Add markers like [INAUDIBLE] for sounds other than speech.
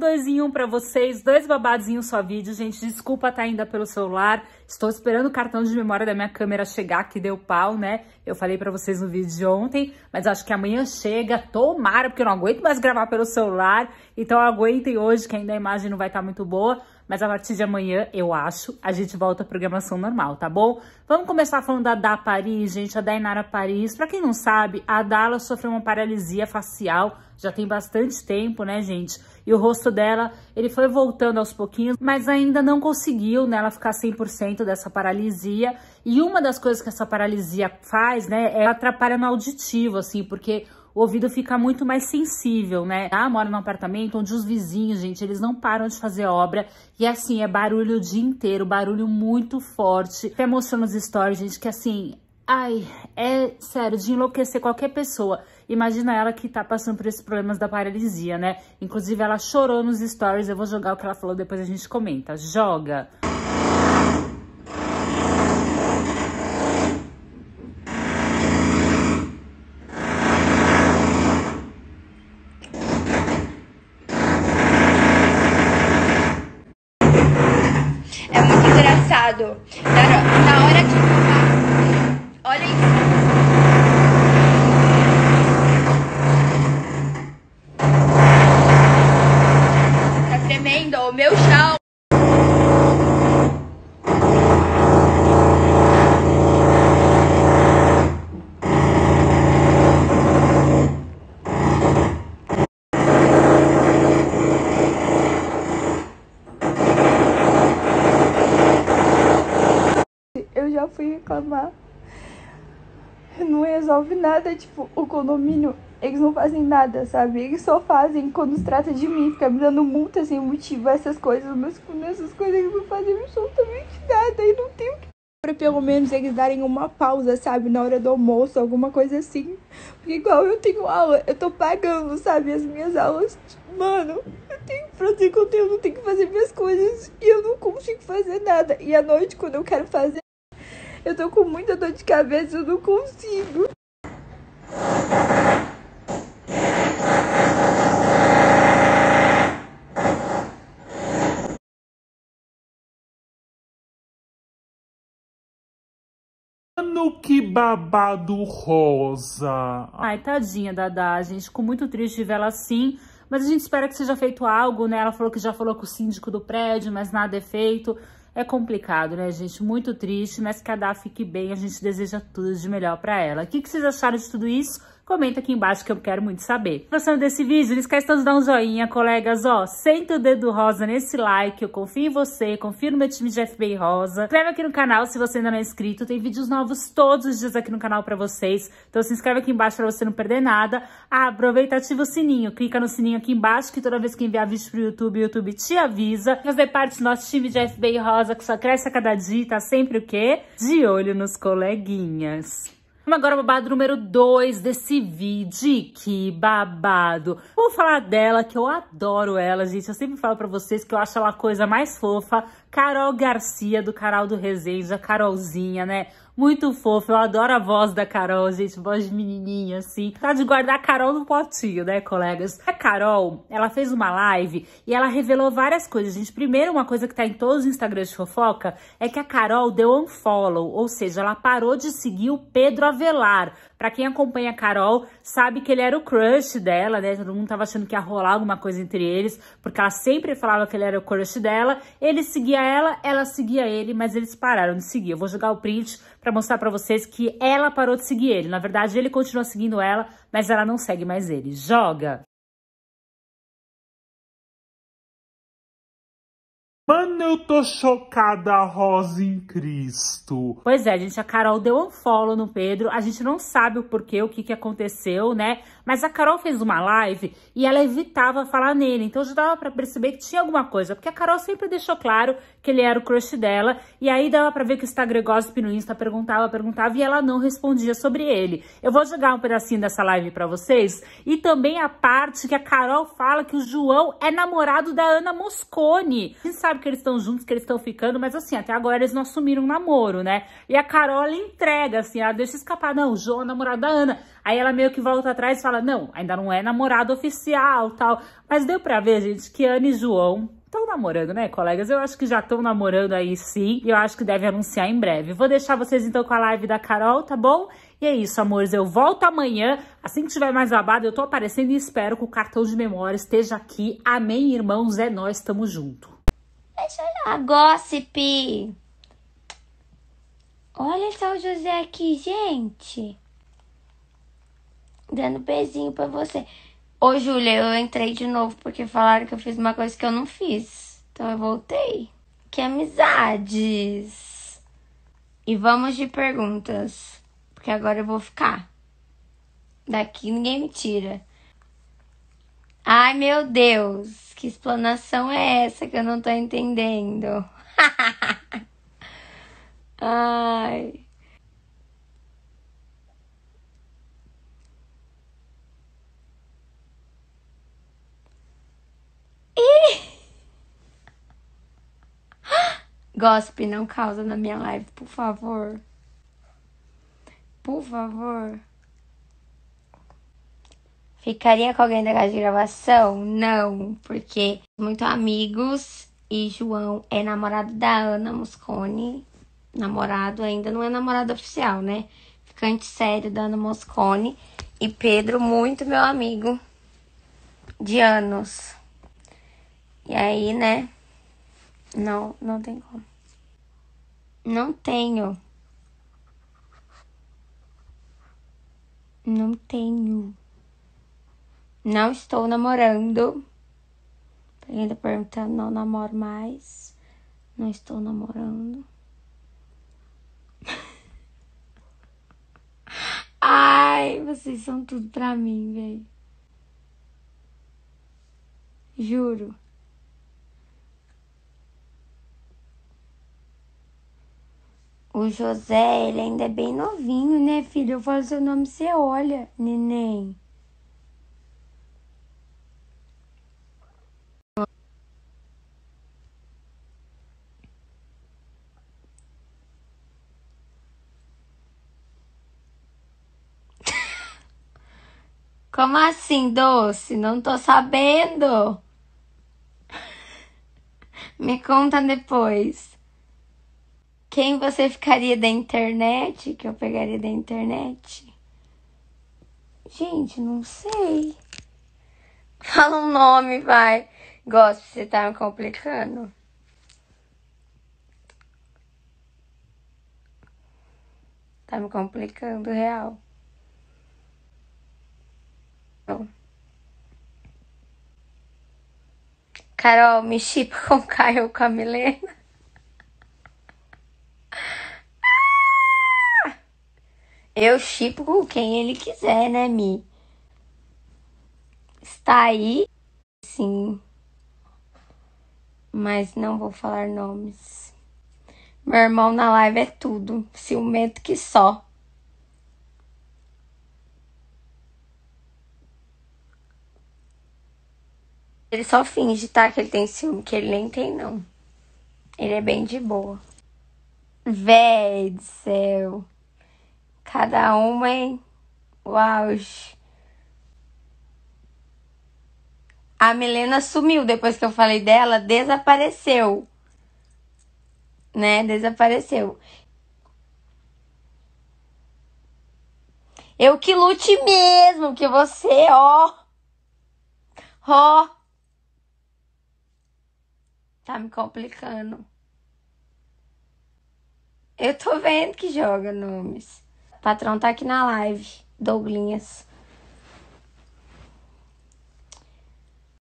dois em um pra vocês, dois babados em um só vídeo. Gente, desculpa tá ainda pelo celular, estou esperando o cartão de memória da minha câmera chegar, que deu pau, né? Eu falei pra vocês no vídeo de ontem, mas acho que amanhã chega, tomara, porque eu não aguento mais gravar pelo celular. Então aguentem hoje, que ainda a imagem não vai estar tá muito boa, mas a partir de amanhã, eu acho, a gente volta à programação normal, tá bom? Vamos começar falando da Dá Paris, gente, a Dainara Paris. Pra quem não sabe, a Dala sofreu uma paralisia facial, já tem bastante tempo, né, gente? E o rosto dela, ele foi voltando aos pouquinhos, mas ainda não conseguiu, né, ela ficar 100% dessa paralisia. E uma das coisas que essa paralisia faz, né, é atrapalha no auditivo, assim, porque o ouvido fica muito mais sensível, né? Ela ah, mora num apartamento onde os vizinhos, gente, eles não param de fazer obra. E assim, é barulho o dia inteiro, barulho muito forte. Até mostrou nos stories, gente, que assim... Ai, é sério, de enlouquecer qualquer pessoa. Imagina ela que tá passando por esses problemas da paralisia, né? Inclusive, ela chorou nos stories. Eu vou jogar o que ela falou, depois a gente comenta. Joga! É muito engraçado. reclamar. Não resolve nada, tipo, o condomínio, eles não fazem nada, sabe? Eles só fazem quando se trata de mim, fica me dando multa sem motivo, essas coisas, mas com essas coisas eles não fazem absolutamente nada e não tem o que para pelo menos eles darem uma pausa, sabe, na hora do almoço, alguma coisa assim. Porque igual eu tenho aula, eu tô pagando, sabe, as minhas aulas. Mano, eu tenho que produzir conteúdo, eu tenho que fazer minhas coisas e eu não consigo fazer nada. E à noite, quando eu quero fazer eu tô com muita dor de cabeça, eu não consigo. Mano, que babado rosa! Ai, tadinha, Dada, A gente ficou muito triste de ver ela assim. Mas a gente espera que seja feito algo, né? Ela falou que já falou com o síndico do prédio, mas nada é feito. É complicado, né, gente? Muito triste, mas que a Dá fique bem. A gente deseja tudo de melhor para ela. O que, que vocês acharam de tudo isso? comenta aqui embaixo que eu quero muito saber. Gostando desse vídeo? Não esquece de dar um joinha, colegas, ó, senta o dedo rosa nesse like, eu confio em você, confio no meu time de FBI Rosa. Inscreve aqui no canal se você ainda não é inscrito, tem vídeos novos todos os dias aqui no canal pra vocês, então se inscreve aqui embaixo pra você não perder nada. Ah, aproveita e ativa o sininho, clica no sininho aqui embaixo que toda vez que enviar vídeo pro YouTube, o YouTube te avisa. Fazer parte do nosso time de FBI Rosa que só cresce a cada dia tá sempre o quê? De olho nos coleguinhas. Vamos agora babado número 2 desse vídeo. Que babado! Vou falar dela, que eu adoro ela, gente. Eu sempre falo pra vocês que eu acho ela a coisa mais fofa Carol Garcia, do canal do Resenha, Carolzinha, né? Muito fofa, eu adoro a voz da Carol, gente, voz de menininha, assim. Tá de guardar a Carol no potinho, né, colegas? A Carol, ela fez uma live e ela revelou várias coisas, gente. Primeiro, uma coisa que tá em todos os Instagrams de fofoca é que a Carol deu um follow, ou seja, ela parou de seguir o Pedro Avelar. Pra quem acompanha a Carol, sabe que ele era o crush dela, né? Todo mundo tava achando que ia rolar alguma coisa entre eles, porque ela sempre falava que ele era o crush dela. Ele seguia ela, ela seguia ele, mas eles pararam de seguir. Eu vou jogar o print pra mostrar pra vocês que ela parou de seguir ele. Na verdade, ele continua seguindo ela, mas ela não segue mais ele. Joga! Mano, eu tô chocada, Rosa em Cristo. Pois é, gente, a Carol deu um follow no Pedro. A gente não sabe o porquê, o que, que aconteceu, né? Mas a Carol fez uma live e ela evitava falar nele, então já dava para perceber que tinha alguma coisa, porque a Carol sempre deixou claro que ele era o crush dela, e aí dava para ver que o Instagram Gossip no Insta perguntava, perguntava, e ela não respondia sobre ele. Eu vou jogar um pedacinho dessa live para vocês, e também a parte que a Carol fala que o João é namorado da Ana Moscone. A gente sabe que eles estão juntos, que eles estão ficando, mas assim, até agora eles não assumiram um namoro, né? E a Carol entrega, assim, ela deixa escapar, não, o João é namorado da Ana. Aí ela meio que volta atrás e fala, não, ainda não é namorada oficial tal. Mas deu pra ver, gente, que Ana e João estão namorando, né, colegas? Eu acho que já estão namorando aí sim, e eu acho que deve anunciar em breve. Vou deixar vocês então com a live da Carol, tá bom? E é isso, amores, eu volto amanhã, assim que tiver mais babado, eu tô aparecendo e espero que o cartão de memória esteja aqui. Amém, irmãos, é nós, tamo junto. É olhar. A ah, gossip! Olha só o José aqui, gente! dando pezinho pra você. Ô, Júlia, eu entrei de novo porque falaram que eu fiz uma coisa que eu não fiz. Então eu voltei. Que é amizades! E vamos de perguntas. Porque agora eu vou ficar. Daqui ninguém me tira. Ai, meu Deus! Que explanação é essa que eu não tô entendendo? [LAUGHS] Ai. E. Gospe, não causa na minha live, por favor. Por favor. Ficaria com alguém da casa de gravação? Não, porque muito amigos e João é namorado da Ana Moscone. Namorado ainda não é namorado oficial, né? Ficante sério da Ana Moscone. E Pedro, muito meu amigo de anos. E aí, né? Não, não tem como. Não tenho. Não tenho. Não estou namorando. Pra quem perguntando, não namoro mais. Não estou namorando. [LAUGHS] Ai, vocês são tudo pra mim, velho. Juro. O José, ele ainda é bem novinho, né, filho? Eu falo seu nome, você olha, neném. [LAUGHS] Como assim, doce? Não tô sabendo. [LAUGHS] Me conta depois. Quem você ficaria da internet? Que eu pegaria da internet? Gente, não sei. [LAUGHS] Fala um nome, vai. Gosto, você tá me complicando. Tá me complicando, real. Carol, me chipa com [LAUGHS] Caio ou com a Milena. Eu chipo com quem ele quiser, né, Mi? Está aí? Sim. Mas não vou falar nomes. Meu irmão na live é tudo. Ciumento que só. Ele só finge, tá? Que ele tem ciúme, que ele nem tem, não. Ele é bem de boa. Véi do céu. Cada uma hein uau A Milena sumiu depois que eu falei dela, desapareceu. Né? Desapareceu. Eu que lute mesmo, que você, ó. Ó. Tá me complicando. Eu tô vendo que joga nomes patrão tá aqui na live, Douglinhas.